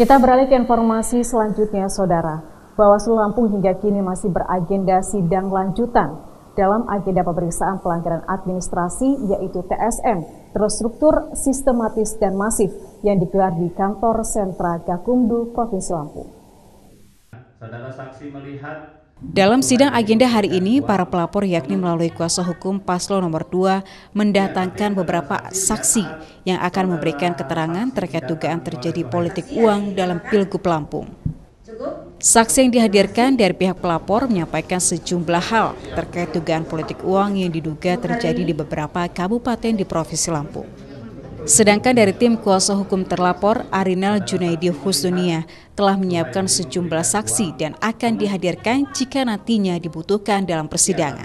Kita beralih ke informasi selanjutnya, Saudara. Bawaslu Lampung hingga kini masih beragenda sidang lanjutan dalam agenda pemeriksaan pelanggaran administrasi yaitu TSM, terstruktur, sistematis, dan masif yang digelar di kantor sentra Gakumdu Provinsi Lampung. Saudara saksi melihat dalam sidang agenda hari ini, para pelapor yakni melalui kuasa hukum Paslo nomor 2 mendatangkan beberapa saksi yang akan memberikan keterangan terkait dugaan terjadi politik uang dalam Pilgub Lampung. Saksi yang dihadirkan dari pihak pelapor menyampaikan sejumlah hal terkait dugaan politik uang yang diduga terjadi di beberapa kabupaten di Provinsi Lampung. Sedangkan dari tim kuasa hukum terlapor, Arinal Junaidi Husdunia telah menyiapkan sejumlah saksi dan akan dihadirkan jika nantinya dibutuhkan dalam persidangan.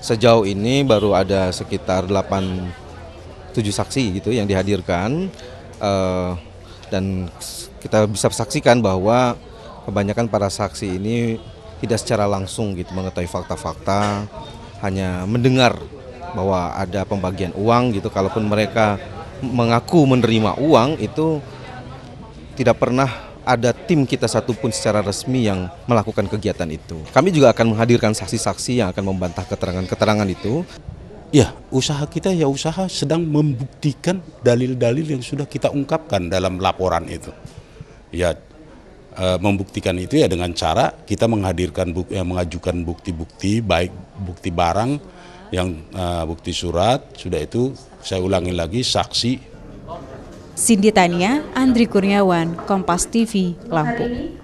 Sejauh ini baru ada sekitar 8 7 saksi gitu yang dihadirkan uh, dan kita bisa saksikan bahwa kebanyakan para saksi ini tidak secara langsung gitu mengetahui fakta-fakta, hanya mendengar bahwa ada pembagian uang gitu kalaupun mereka mengaku menerima uang itu tidak pernah ada tim kita satupun secara resmi yang melakukan kegiatan itu. Kami juga akan menghadirkan saksi-saksi yang akan membantah keterangan-keterangan itu. Ya, usaha kita ya usaha sedang membuktikan dalil-dalil yang sudah kita ungkapkan dalam laporan itu. Ya, e, membuktikan itu ya dengan cara kita menghadirkan bukti, ya, mengajukan bukti-bukti baik bukti barang yang uh, bukti surat sudah itu saya ulangi lagi saksi Cindy Tania Andri Kurniawan Kompas TV Lampung